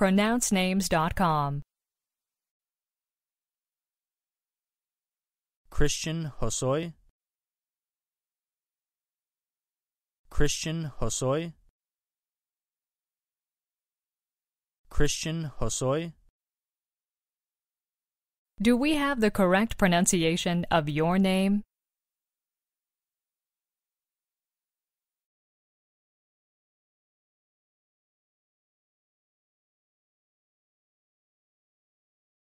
pronouncenames.com. Christian Hosoi. Christian Hosoi. Christian Hosoi. Do we have the correct pronunciation of your name?